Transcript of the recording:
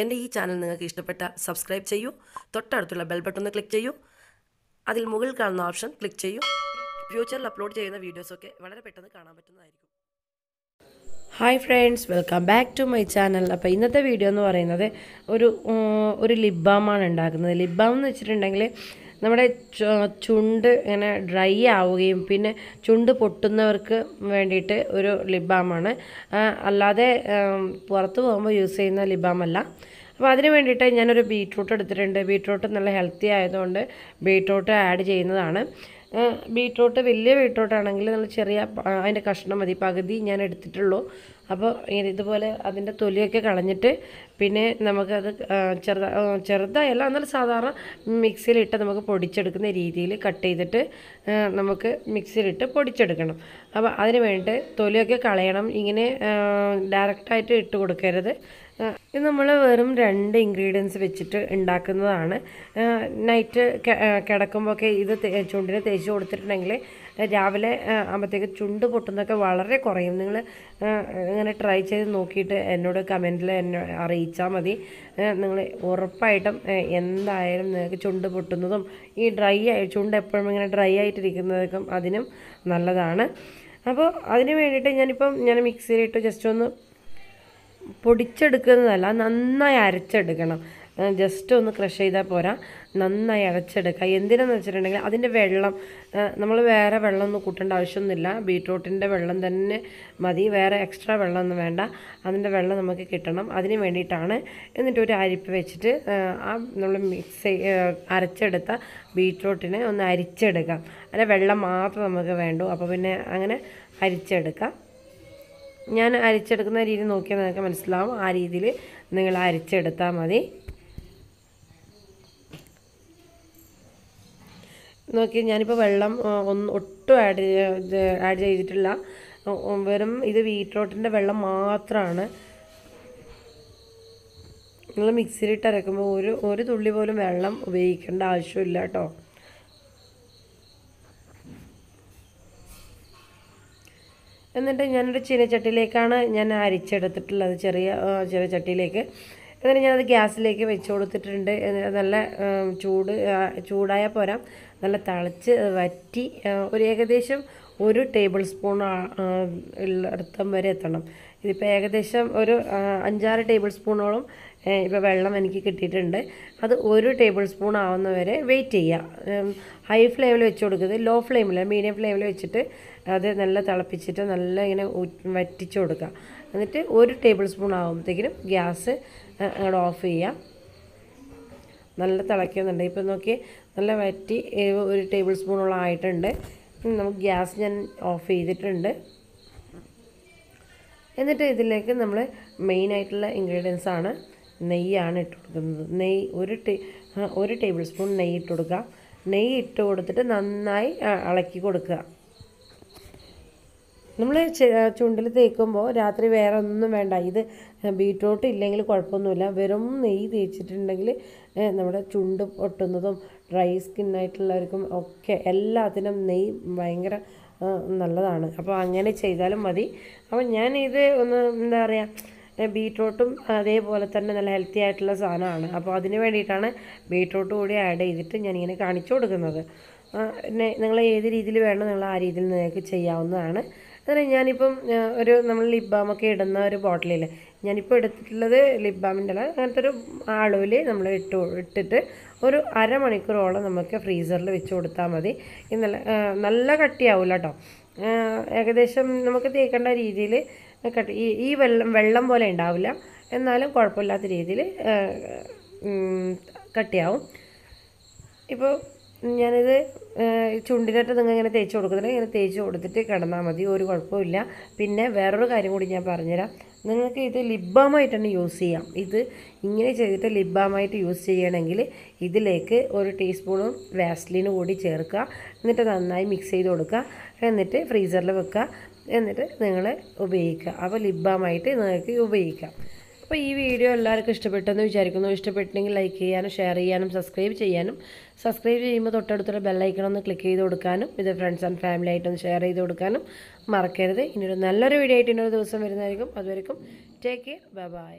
എൻ്റെ ഈ ചാനൽ നിങ്ങൾക്ക് ഇഷ്ടപ്പെട്ട സബ്സ്ക്രൈബ് ചെയ്യൂ തൊട്ടടുത്തുള്ള ബെൽ ബട്ടൺ ഒന്ന് ക്ലിക്ക് ചെയ്യൂ അതിൽ മുകളിൽ കാണുന്ന ഓപ്ഷൻ ക്ലിക്ക് ചെയ്യൂ ഫ്യൂച്ചറിൽ അപ്ലോഡ് ചെയ്യുന്ന വീഡിയോസൊക്കെ വളരെ പെട്ടെന്ന് കാണാൻ പറ്റുന്നതായിരിക്കും hi friends welcome back to my channel അപ്പോൾ ഇന്നത്തെ വീഡിയോ എന്ന് പറയുന്നത് ഒരു ഒരു ലിബ് ഉണ്ടാക്കുന്നത് ലിബ് എന്ന് വെച്ചിട്ടുണ്ടെങ്കിൽ നമ്മുടെ ചുണ്ട് ഇങ്ങനെ ഡ്രൈ ആവുകയും പിന്നെ ചുണ്ട് പൊട്ടുന്നവർക്ക് വേണ്ടിയിട്ട് ഒരു ലിബാമാണ് അല്ലാതെ പുറത്ത് പോകുമ്പോൾ യൂസ് ചെയ്യുന്ന ലിബാമല്ല അപ്പോൾ അതിന് വേണ്ടിയിട്ട് ഞാനൊരു ബീട്രൂട്ട് എടുത്തിട്ടുണ്ട് ബീട്രൂട്ട് നല്ല ഹെൽത്തി ആയതുകൊണ്ട് ബീട്രൂട്ട് ആഡ് ചെയ്യുന്നതാണ് ബീട്രൂട്ട് വലിയ ആണെങ്കിൽ നല്ല ചെറിയ അതിൻ്റെ കഷ്ണം മതി പകുതി ഞാൻ എടുത്തിട്ടുള്ളൂ അപ്പോൾ ഇതുപോലെ അതിൻ്റെ തൊലിയൊക്കെ കളഞ്ഞിട്ട് പിന്നെ നമുക്കത് ചെറുത ചെറുതായല്ല എന്നാൽ സാധാരണ മിക്സിയിലിട്ട് നമുക്ക് പൊടിച്ചെടുക്കുന്ന രീതിയിൽ കട്ട് ചെയ്തിട്ട് നമുക്ക് മിക്സിയിലിട്ട് പൊടിച്ചെടുക്കണം അപ്പോൾ അതിന് വേണ്ടി തൊലിയൊക്കെ കളയണം ഇങ്ങനെ ഡയറക്റ്റായിട്ട് ഇട്ട് കൊടുക്കരുത് ഇത് നമ്മൾ വെറും രണ്ട് ഇൻഗ്രീഡിയൻസ് വെച്ചിട്ട് ഉണ്ടാക്കുന്നതാണ് നൈറ്റ് കിടക്കുമ്പോഴൊക്കെ ഇത് ചുണ്ടിന് തേച്ച് കൊടുത്തിട്ടുണ്ടെങ്കിൽ രാവിലെ ആകുമ്പോഴത്തേക്ക് ചുണ്ട് പൊട്ടുന്നൊക്കെ വളരെ കുറയും നിങ്ങൾ ഇങ്ങനെ ട്രൈ ചെയ്ത് നോക്കിയിട്ട് എന്നോട് കമൻറ്റിൽ എന്നെ അറിയിച്ചാൽ മതി നിങ്ങൾ ഉറപ്പായിട്ടും എന്തായാലും നിങ്ങൾക്ക് ചുണ്ട് പൊട്ടുന്നതും ഈ ഡ്രൈ ആയി ചുണ്ട് എപ്പോഴും ഇങ്ങനെ ഡ്രൈ ആയിട്ടിരിക്കുന്നതൊക്കെ അതിനും നല്ലതാണ് അപ്പോൾ അതിന് വേണ്ടിയിട്ട് ഞാനിപ്പം ഞാൻ മിക്സിയിലിട്ട് ജസ്റ്റ് ഒന്ന് പൊടിച്ചെടുക്കുന്നതല്ല നന്നായി അരച്ചെടുക്കണം ജസ്റ്റ് ഒന്ന് ക്രഷ് ചെയ്താൽ പോരാ നന്നായി അരച്ചെടുക്കുക എന്തിനാന്ന് വെച്ചിട്ടുണ്ടെങ്കിൽ അതിൻ്റെ വെള്ളം നമ്മൾ വേറെ വെള്ളമൊന്നും കൂട്ടേണ്ട ആവശ്യമൊന്നുമില്ല ബീട്രൂട്ടിൻ്റെ വെള്ളം തന്നെ മതി വേറെ എക്സ്ട്രാ വെള്ളമൊന്നും വേണ്ട അതിൻ്റെ വെള്ളം നമുക്ക് കിട്ടണം അതിന് വേണ്ടിയിട്ടാണ് എന്നിട്ട് ഒരു അരിപ്പ് വെച്ചിട്ട് ആ നമ്മൾ മിക്സ് അരച്ചെടുത്ത ബീട്രൂട്ടിനെ ഒന്ന് അരിച്ചെടുക്കാം അല്ല വെള്ളം മാത്രം നമുക്ക് വേണ്ടു അപ്പോൾ പിന്നെ അങ്ങനെ അരിച്ചെടുക്കാം ഞാൻ അരിച്ചെടുക്കുന്ന രീതി നോക്കിയാൽ നിങ്ങൾക്ക് മനസ്സിലാവും ആ രീതിയിൽ നിങ്ങൾ അരിച്ചെടുത്താൽ മതി നോക്കി ഞാനിപ്പോൾ വെള്ളം ഒന്ന് ഒട്ടും ആഡ് ആഡ് ചെയ്തിട്ടില്ല വെറും ഇത് ബീട്രൂട്ടിൻ്റെ വെള്ളം മാത്രമാണ് നിങ്ങൾ മിക്സിയിലിട്ട് അരക്കുമ്പോൾ ഒരു ഒരു തുള്ളി പോലും വെള്ളം ഉപയോഗിക്കേണ്ട ആവശ്യമില്ല കേട്ടോ എന്നിട്ട് ഞാനൊരു ചട്ടിയിലേക്കാണ് ഞാൻ അരിച്ചെടുത്തിട്ടുള്ളത് ചെറിയ ചെറിയ ചട്ടിയിലേക്ക് എന്നിട്ട് ഞാനത് ഗ്യാസിലേക്ക് വെച്ച് കൊടുത്തിട്ടുണ്ട് നല്ല ചൂട് ചൂടായാൽ പോരാ നല്ല തളിച്ച് വറ്റി ഒരു ഏകദേശം ഒരു ടേബിൾ സ്പൂൺ അടുത്തം വരെ എത്തണം ഇതിപ്പോൾ ഏകദേശം ഒരു അഞ്ചാറ് ടേബിൾ സ്പൂണോളം ഇപ്പോൾ വെള്ളം എനിക്ക് കിട്ടിയിട്ടുണ്ട് അത് ഒരു ടേബിൾ സ്പൂൺ ആവുന്ന വരെ വെയിറ്റ് ചെയ്യുക ഹൈ ഫ്ലെയിമിൽ വെച്ച് കൊടുക്കരുത് ലോ ഫ്ലെയിമിൽ മീഡിയം ഫ്ലെയിമിൽ വെച്ചിട്ട് അത് നല്ല തിളപ്പിച്ചിട്ട് നല്ല ഇങ്ങനെ വറ്റിച്ച് കൊടുക്കുക എന്നിട്ട് ഒരു ടേബിൾ സ്പൂൺ ആകുമ്പോഴത്തേക്കിനും ഗ്യാസ് അങ്ങോട്ട് ഓഫ് ചെയ്യുക നല്ല തിളയ്ക്കുന്നുണ്ട് ഇപ്പം നോക്കി നല്ല വറ്റി ഒരു ടേബിൾ സ്പൂണോളം ആയിട്ടുണ്ട് നമുക്ക് ഗ്യാസ് ഞാൻ ഓഫ് ചെയ്തിട്ടുണ്ട് എന്നിട്ട് ഇതിലേക്ക് നമ്മൾ മെയിനായിട്ടുള്ള ഇൻഗ്രീഡിയൻസ് ആണ് നെയ്യാണ് ഇട്ട് കൊടുക്കുന്നത് നെയ്യ് ഒരു ടേ ഒരു ടേബിൾ സ്പൂൺ നെയ്യ് ഇട്ട് കൊടുക്കുക നെയ്യ് ഇട്ട് കൊടുത്തിട്ട് നന്നായി ഇളക്കി കൊടുക്കുക നമ്മൾ ചുണ്ടിൽ തേക്കുമ്പോൾ രാത്രി വേറെ ഒന്നും വേണ്ട ഇത് ബീട്രൂട്ട് ഇല്ലെങ്കിൽ കുഴപ്പമൊന്നുമില്ല വെറും നെയ്യ് തേച്ചിട്ടുണ്ടെങ്കിൽ നമ്മുടെ ചുണ്ട് പൊട്ടുന്നതും ഡ്രൈ സ്കിൻ ആയിട്ടുള്ളവർക്കും ഒക്കെ എല്ലാത്തിനും നെയ് ഭയങ്കര നല്ലതാണ് അപ്പോൾ അങ്ങനെ ചെയ്താലും മതി അപ്പോൾ ഞാൻ ഇത് ഒന്ന് എന്താ പറയുക ബീട്രൂട്ടും അതേപോലെ തന്നെ നല്ല ഹെൽത്തി ആയിട്ടുള്ള സാധനമാണ് അപ്പോൾ അതിന് വേണ്ടിയിട്ടാണ് ബീട്രൂട്ട് കൂടി ആഡ് ചെയ്തിട്ട് ഞാനിങ്ങനെ കാണിച്ചു കൊടുക്കുന്നത് പിന്നെ നിങ്ങൾ ഏത് രീതിയിൽ വേണം നിങ്ങൾ ആ രീതിയിൽ നിങ്ങൾക്ക് ചെയ്യാവുന്നതാണ് അതായത് ഞാനിപ്പം ഒരു നമ്മൾ ലിപ് ബാമൊക്കെ ഇടുന്ന ഒരു ബോട്ടിലിൽ ഞാനിപ്പോൾ എടുത്തിട്ടുള്ളത് ലിപ് ബാമിൻ്റെ അല്ല അങ്ങനത്തെ ഒരു ആളുവിൽ നമ്മൾ ഇട്ടു ഇട്ടിട്ട് ഒരു അരമണിക്കൂറോളം നമുക്ക് ഫ്രീസറിൽ വെച്ച് കൊടുത്താൽ മതി നല്ല നല്ല കട്ടിയാവില്ല കേട്ടോ ഏകദേശം നമുക്ക് തേക്കേണ്ട രീതിയിൽ കട്ടി ഈ വെള്ളം വെള്ളം പോലെ ഉണ്ടാവില്ല എന്നാലും കുഴപ്പമില്ലാത്ത രീതിയിൽ കട്ടിയാവും ഇപ്പോൾ ഞാനിത് ചുണ്ടിലിട്ട് നിങ്ങൾ ഇങ്ങനെ തേച്ച് കൊടുക്കുന്നില്ല ഇങ്ങനെ തേച്ച് കൊടുത്തിട്ട് കിടന്നാൽ മതി ഒരു കുഴപ്പമില്ല പിന്നെ വേറൊരു കാര്യം കൂടി ഞാൻ പറഞ്ഞുതരാം നിങ്ങൾക്ക് ഇത് ലിബാമായിട്ടാണ് യൂസ് ചെയ്യാം ഇത് ഇങ്ങനെ ചെയ്തിട്ട് ലിബാമായിട്ട് യൂസ് ചെയ്യണമെങ്കിൽ ഇതിലേക്ക് ഒരു ടീസ്പൂണും വാസ്ലിനും കൂടി ചേർക്കുക എന്നിട്ട് നന്നായി മിക്സ് ചെയ്ത് കൊടുക്കുക എന്നിട്ട് ഫ്രീസറിൽ വെക്കുക എന്നിട്ട് നിങ്ങൾ ഉപയോഗിക്കുക അപ്പോൾ ലിബാമായിട്ട് നിങ്ങൾക്ക് ഉപയോഗിക്കാം അപ്പോൾ ഈ വീഡിയോ എല്ലാവർക്കും ഇഷ്ടപ്പെട്ടെന്ന് വിചാരിക്കുന്നു ഇഷ്ടപ്പെട്ടെങ്കിൽ ലൈക്ക് ചെയ്യാനും ഷെയർ ചെയ്യാനും സബ്സ്ക്രൈബ് ചെയ്യാനും സബ്സ്ക്രൈബ് ചെയ്യുമ്പോൾ തൊട്ടടുത്തുള്ള ഒന്ന് ക്ലിക്ക് ചെയ്ത് കൊടുക്കാനും ഇത് ഫ്രണ്ട്സ് ആൻഡ് ഫാമിലി ആയിട്ടൊന്ന് ഷെയർ ചെയ്ത് കൊടുക്കാനും മറക്കരുത് ഇനിയൊരു നല്ലൊരു വീഡിയോ ആയിട്ട് ഇന്നൊരു ദിവസം വരുന്നതായിരിക്കും അതുവരെക്കും ടേക്ക് കെയർ ബൈ